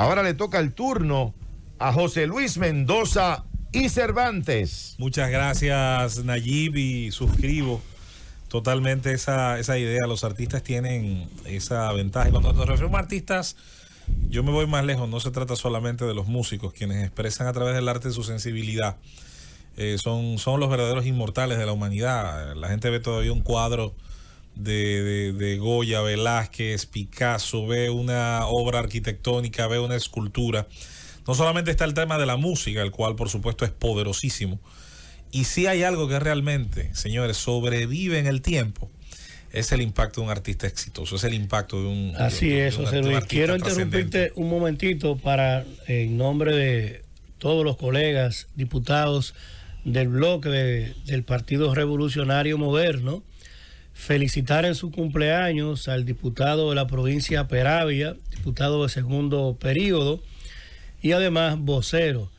Ahora le toca el turno a José Luis Mendoza y Cervantes. Muchas gracias Nayib y suscribo totalmente esa, idea. Los artistas tienen esa ventaja. Cuando nos referimos a artistas, yo me voy más lejos. No se trata solamente de los músicos, quienes expresan a través del arte su sensibilidad. Eh, son, son los verdaderos inmortales de la humanidad. La gente ve todavía un cuadro de, de, de, Goya, Velázquez, Picasso, ve una obra arquitectónica, ve una escultura. No solamente está el tema de la música, el cual por supuesto es poderosísimo. Y si hay algo que realmente, señores, sobrevive en el tiempo, es el impacto de un artista exitoso, es el impacto de un... Así es, José Luis. Quiero interrumpirte un momentito para, en nombre de todos los colegas, diputados del bloque del Partido Revolucionario Moderno, felicitar en su cumpleaños al diputado de la provincia Peravia, diputado de segundo periodo, y además vocero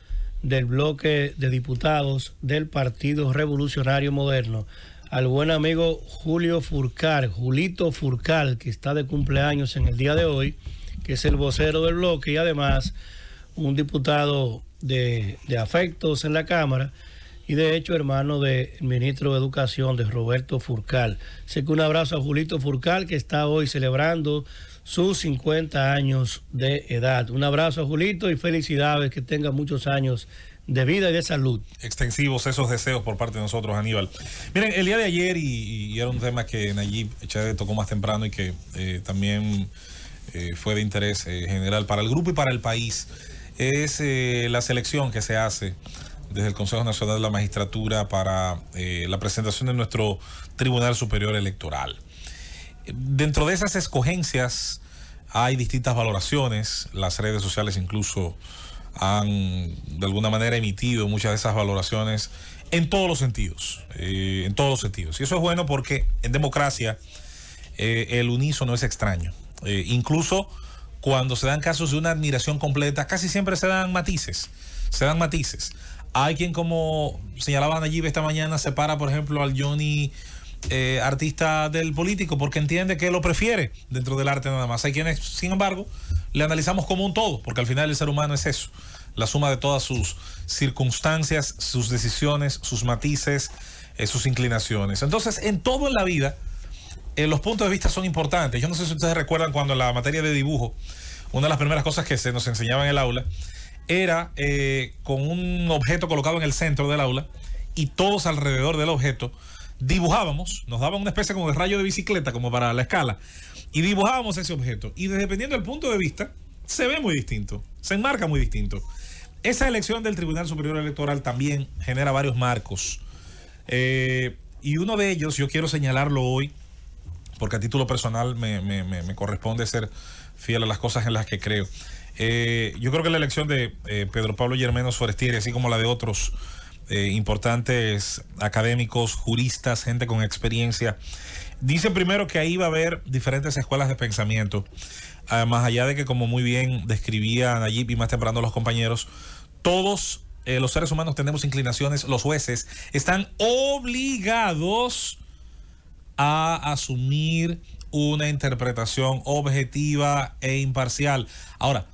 del bloque de diputados del Partido Revolucionario Moderno, al buen amigo Julio Furcal, Julito Furcal, que está de cumpleaños en el día de hoy, que es el vocero del bloque y además un diputado de, de afectos en la Cámara y de hecho hermano del ministro de Educación, de Roberto Furcal. sé que un abrazo a Julito Furcal que está hoy celebrando sus 50 años de edad. Un abrazo a Julito y felicidades, que tenga muchos años de vida y de salud. Extensivos esos deseos por parte de nosotros, Aníbal. Miren, el día de ayer, y, era un tema que Nayib Echade tocó más temprano y que eh, también eh, fue de interés eh, general para el grupo y para el país, es la selección que se hace desde el Consejo Nacional de la Magistratura para eh, la presentación de nuestro Tribunal Superior Electoral. Dentro de esas escogencias hay distintas valoraciones, las redes sociales incluso han de alguna manera emitido muchas de esas valoraciones en todos los sentidos, eh, en todos los sentidos. Y eso es bueno porque en democracia eh, el unísono es extraño. Eh, incluso cuando se dan casos de una admiración completa, casi siempre se dan matices, se dan matices. Hay quien, como señalaban allí esta mañana, separa, por ejemplo, al Johnny eh, artista del político porque entiende que lo prefiere dentro del arte nada más. Hay quienes, sin embargo, le analizamos como un todo, porque al final el ser humano es eso, la suma de todas sus circunstancias, sus decisiones, sus matices, eh, sus inclinaciones. Entonces, en todo en la vida, eh, los puntos de vista son importantes. Yo no sé si ustedes recuerdan cuando en la materia de dibujo, una de las primeras cosas que se nos enseñaba en el aula era eh, con un objeto colocado en el centro del aula y todos alrededor del objeto dibujábamos, nos daban una especie como de rayo de bicicleta, como para la escala, y dibujábamos ese objeto. Y dependiendo del punto de vista, se ve muy distinto, se enmarca muy distinto. Esa elección del Tribunal Superior Electoral también genera varios marcos. Eh, y uno de ellos, yo quiero señalarlo hoy, porque a título personal me corresponde ser fiel a las cosas en las que creo. Eh, yo creo que la elección de eh, Pedro Pablo Germeno Forestieri, así como la de otros eh, importantes académicos, juristas, gente con experiencia, dice primero que ahí va a haber diferentes escuelas de pensamiento. Ah, más allá de que, como muy bien describían allí y más temprano los compañeros, todos los seres humanos tenemos inclinaciones, los jueces están obligados a asumir una interpretación objetiva e imparcial. Ahora,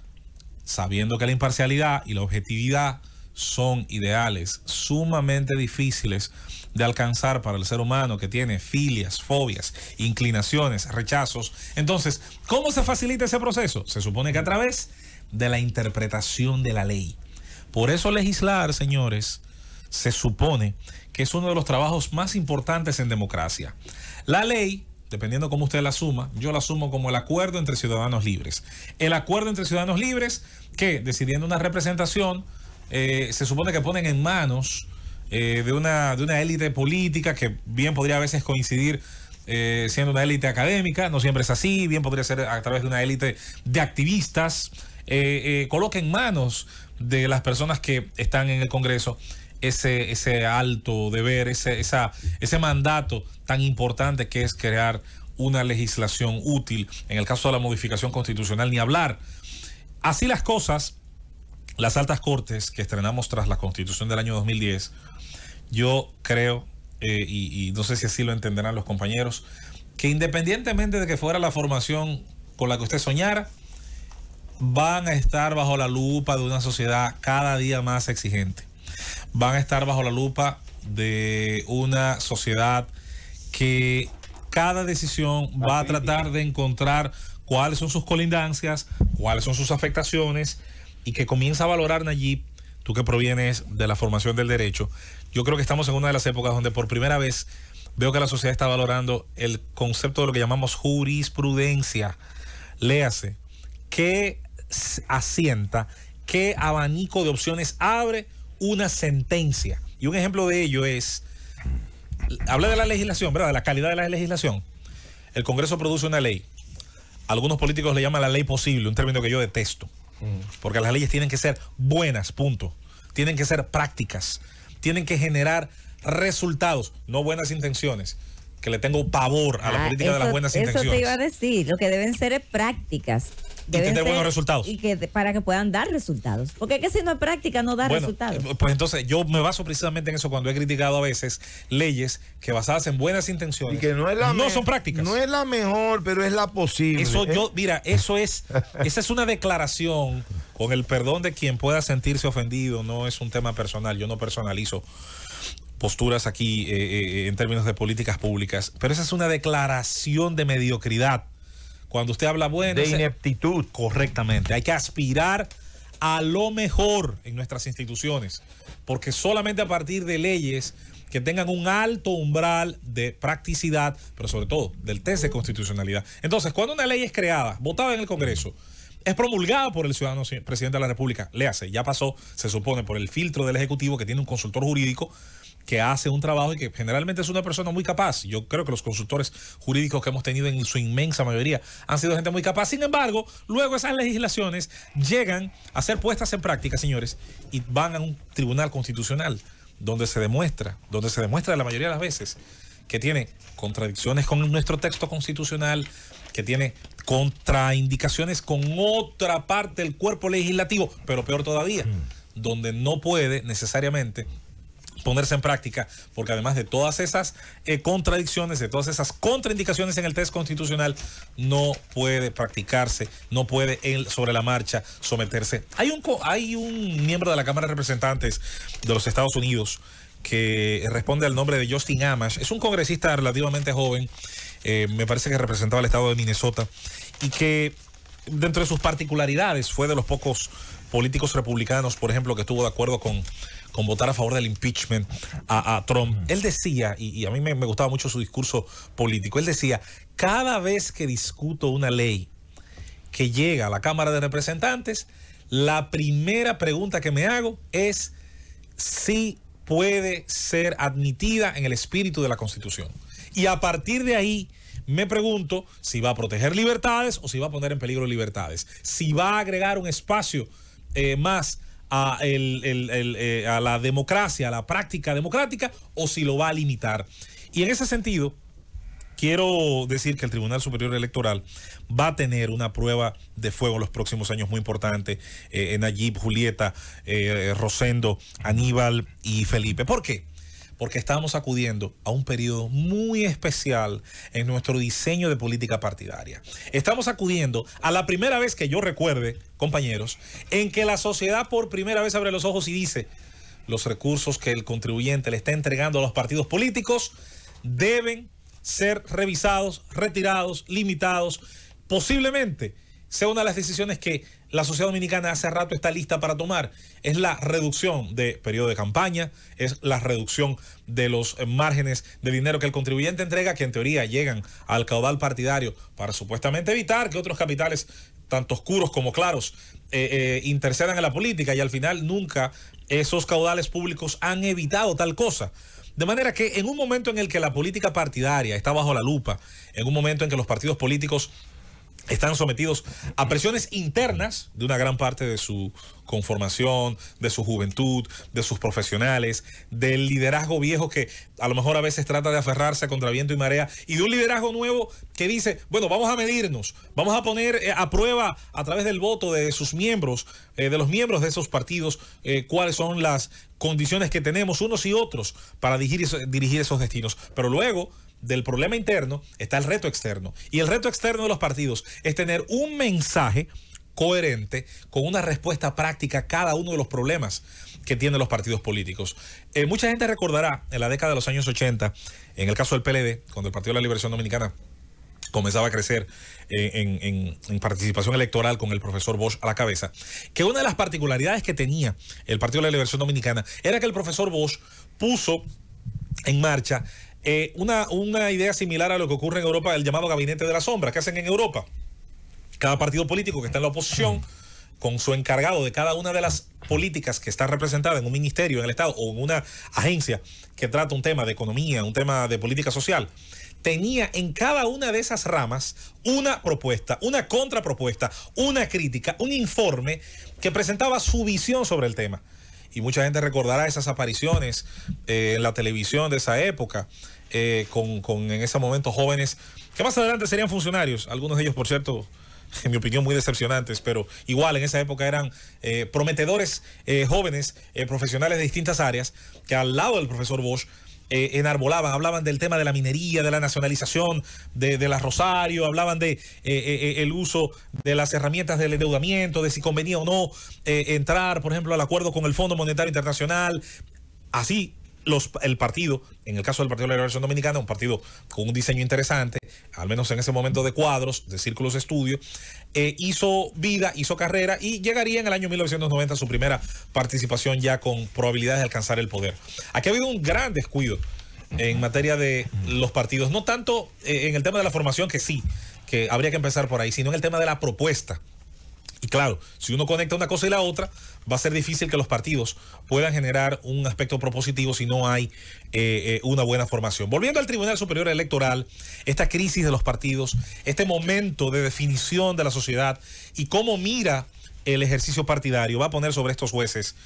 sabiendo que la imparcialidad y la objetividad son ideales sumamente difíciles de alcanzar para el ser humano que tiene filias, fobias, inclinaciones, rechazos. Entonces, ¿cómo se facilita ese proceso? Se supone que a través de la interpretación de la ley. Por eso legislar, señores, se supone que es uno de los trabajos más importantes en democracia. La ley dependiendo cómo usted la suma, yo la sumo como el acuerdo entre ciudadanos libres. El acuerdo entre ciudadanos libres que, decidiendo una representación, eh, se supone que ponen en manos eh, de, una, de una élite política que bien podría a veces coincidir eh, siendo una élite académica, no siempre es así, bien podría ser a través de una élite de activistas, coloca en manos de las personas que están en el Congreso ese, ese alto deber, ese, esa, ese mandato tan importante que es crear una legislación útil, en el caso de la modificación constitucional, ni hablar. Así las cosas, las altas cortes que estrenamos tras la constitución del año 2010, yo creo, eh, y, y no sé si así lo entenderán los compañeros, que independientemente de que fuera la formación con la que usted soñara, van a estar bajo la lupa de una sociedad cada día más exigente van a estar bajo la lupa de una sociedad que cada decisión va a tratar de encontrar cuáles son sus colindancias, cuáles son sus afectaciones y que comienza a valorar Nayib, tú que provienes de la formación del derecho. Yo creo que estamos en una de las épocas donde por primera vez veo que la sociedad está valorando el concepto de lo que llamamos jurisprudencia. Léase, ¿qué asienta, qué abanico de opciones abre una sentencia. Y un ejemplo de ello es, habla de la legislación, ¿verdad? De la calidad de la legislación. El Congreso produce una ley. Algunos políticos le llaman la ley posible, un término que yo detesto. Mm. Porque las leyes tienen que ser buenas, punto. Tienen que ser prácticas. Tienen que generar resultados, no buenas intenciones que le tengo pavor a la ah, política de las buenas intenciones. Eso te iba a decir, lo que deben ser es prácticas tener buenos resultados. Y que para que puedan dar resultados. Porque es que si no es práctica, no da resultados. Eh, pues entonces yo me baso precisamente en eso cuando he criticado a veces leyes que basadas en buenas intenciones y que no, es la son prácticas. No es la mejor, pero es la posible. Eso ¿eh? yo, mira, eso es, esa es una declaración con el perdón de quien pueda sentirse ofendido, no es un tema personal, yo no personalizo posturas aquí eh, en términos de políticas públicas, pero esa es una declaración de mediocridad cuando usted habla bueno. De ineptitud. Correctamente. Hay que aspirar a lo mejor en nuestras instituciones, porque solamente a partir de leyes que tengan un alto umbral de practicidad, pero sobre todo del test de constitucionalidad. Entonces, cuando una ley es creada, votada en el Congreso, es promulgada por el ciudadano presidente de la República, léase, ya pasó, se supone, por el filtro del Ejecutivo que tiene un consultor jurídico que hace un trabajo y que generalmente es una persona muy capaz. Yo creo que los consultores jurídicos que hemos tenido en su inmensa mayoría han sido gente muy capaz. Sin embargo, luego esas legislaciones llegan a ser puestas en práctica, señores, y van a un tribunal constitucional donde se demuestra, donde se demuestra la mayoría de las veces que tiene contradicciones con nuestro texto constitucional, que tiene contraindicaciones con otra parte del cuerpo legislativo, pero peor todavía, mm. donde no puede necesariamente ponerse en práctica, porque además de todas esas eh, contradicciones, de todas esas contraindicaciones en el test constitucional, no puede practicarse, no puede sobre la marcha someterse. Hay un, hay un miembro de la Cámara de Representantes de los Estados Unidos que responde al nombre de Justin Amash, es un congresista relativamente joven, eh, me parece que representaba al estado de Minnesota, y que dentro de sus particularidades fue de los pocos políticos republicanos, por ejemplo, que estuvo de acuerdo con, con votar a favor del impeachment a, Trump, él decía, y, a mí me, me gustaba mucho su discurso político, él decía, cada vez que discuto una ley que llega a la Cámara de Representantes, la primera pregunta que me hago es si puede ser admitida en el espíritu de la Constitución. Y a partir de ahí me pregunto si va a proteger libertades o si va a poner en peligro libertades, si va a agregar un espacio eh, más eh, a, la democracia, a la práctica democrática, o si lo va a limitar. Y en ese sentido, quiero decir que el Tribunal Superior Electoral va a tener una prueba de fuego en los próximos años muy importante eh, en Nayib, Julieta, Rosendo, Aníbal y Felipe. ¿Por qué? porque estamos acudiendo a un periodo muy especial en nuestro diseño de política partidaria. Estamos acudiendo a la primera vez que yo recuerde, compañeros, en que la sociedad por primera vez abre los ojos y dice, los recursos que el contribuyente le está entregando a los partidos políticos deben ser revisados, retirados, limitados, posiblemente sea una de las decisiones que la sociedad dominicana hace rato está lista para tomar. Es la reducción de periodo de campaña, es la reducción de los márgenes de dinero que el contribuyente entrega, que en teoría llegan al caudal partidario para supuestamente evitar que otros capitales, tanto oscuros como claros, eh, eh, intercedan en la política y al final nunca esos caudales públicos han evitado tal cosa. De manera que en un momento en el que la política partidaria está bajo la lupa, en un momento en que los partidos políticos están sometidos a presiones internas de una gran parte de su conformación, de su juventud, de sus profesionales, del liderazgo viejo que a lo mejor a veces trata de aferrarse contra viento y marea, y de un liderazgo nuevo que dice, bueno, vamos a medirnos, vamos a poner eh, a prueba a través del voto de sus miembros, eh, de los miembros de esos partidos, eh, cuáles son las condiciones que tenemos unos y otros para dirigir, dirigir esos destinos. Pero luego del problema interno está el reto externo. Y el reto externo de los partidos es tener un mensaje coherente con una respuesta práctica a cada uno de los problemas que tienen los partidos políticos. Eh, mucha gente recordará en la década de los años 80, en el caso del PLD, cuando el Partido de la Liberación Dominicana comenzaba a crecer eh, en, en, participación electoral con el profesor Bosch a la cabeza, que una de las particularidades que tenía el Partido de la Liberación Dominicana era que el profesor Bosch puso en marcha eh, una, una idea similar a lo que ocurre en Europa, el llamado gabinete de la sombra. que hacen en Europa? Cada partido político que está en la oposición, con su encargado de cada una de las políticas que está representada en un ministerio, en el Estado o en una agencia que trata un tema de economía, un tema de política social, tenía en cada una de esas ramas una propuesta, una contrapropuesta, una crítica, un informe que presentaba su visión sobre el tema y mucha gente recordará esas apariciones eh, en la televisión de esa época, eh, con, en ese momento jóvenes que más adelante serían funcionarios, algunos de ellos, por cierto, en mi opinión, muy decepcionantes, pero igual en esa época eran eh, prometedores jóvenes, profesionales de distintas áreas, que al lado del profesor Bosch eh, enarbolaban, hablaban del tema de la minería, de la nacionalización de, de las Rosario, hablaban de eh, eh, el uso de las herramientas del endeudamiento, de si convenía o no entrar, por ejemplo, al acuerdo con el Fondo Monetario Internacional. Así el partido, en el caso del Partido de la Liberación Dominicana, un partido con un diseño interesante, al menos en ese momento de cuadros, de círculos de estudio, eh, hizo vida, hizo carrera y llegaría en el año 1990 a su primera participación ya con probabilidades de alcanzar el poder. Aquí ha habido un gran descuido en materia de los partidos, no tanto eh, en el tema de la formación, que sí, que habría que empezar por ahí, sino en el tema de la propuesta y claro, si uno conecta una cosa y la otra, va a ser difícil que los partidos puedan generar un aspecto propositivo si no hay eh, eh, una buena formación. Volviendo al Tribunal Superior Electoral, esta crisis de los partidos, este momento de definición de la sociedad y cómo mira el ejercicio partidario, va a poner sobre estos jueces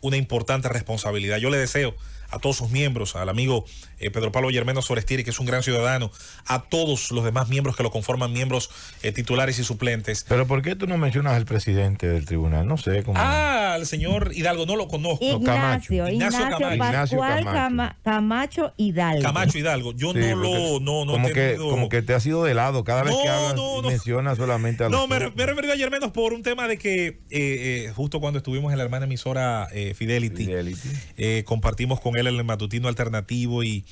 una importante responsabilidad. Yo le deseo a todos sus miembros, al amigo eh, Pedro Pablo Yermeno Sorestieri, que es un gran ciudadano, a todos los demás miembros que lo conforman, miembros eh, titulares y suplentes. Pero ¿por qué tú no mencionas al presidente del tribunal? No sé Ah, el señor Hidalgo, no lo conozco. Ignacio, Camacho. Ignacio, Camacho. Camacho. Hidalgo. Camacho Hidalgo, yo no lo. No, como, que, como que te ha sido de lado cada vez que hablas, mencionas solamente a No, me, me, a por un tema de que eh, justo cuando estuvimos en la hermana emisora Fidelity, Fidelity. compartimos con el matutino alternativo y,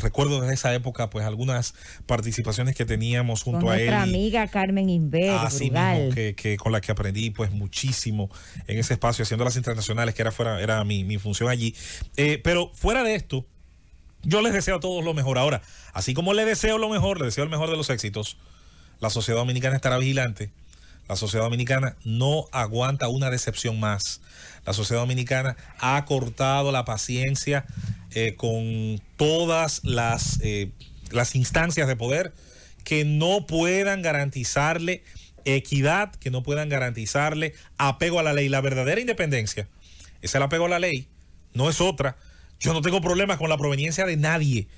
recuerdo desde esa época pues algunas participaciones que teníamos junto a él. Nuestra amiga Carmen Inver, con la que aprendí pues muchísimo en ese espacio haciendo las internacionales que era fuera era mi, función allí. Eh, pero fuera de esto, yo les deseo a todos lo mejor. Ahora, así como le deseo lo mejor, le deseo el mejor de los éxitos. La sociedad dominicana estará vigilante la sociedad dominicana no aguanta una decepción más. La sociedad dominicana ha cortado la paciencia eh, con todas las, eh, las instancias de poder que no puedan garantizarle equidad, que no puedan garantizarle apego a la ley. La verdadera independencia es el apego a la ley, no es otra. Yo no tengo problemas con la proveniencia de nadie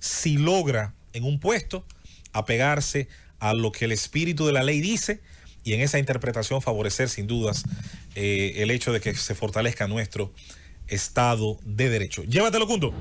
si logra en un puesto apegarse a lo que el espíritu de la ley dice y en esa interpretación favorecer sin dudas eh, el hecho de que se fortalezca nuestro Estado de Derecho. Llévatelo, junto!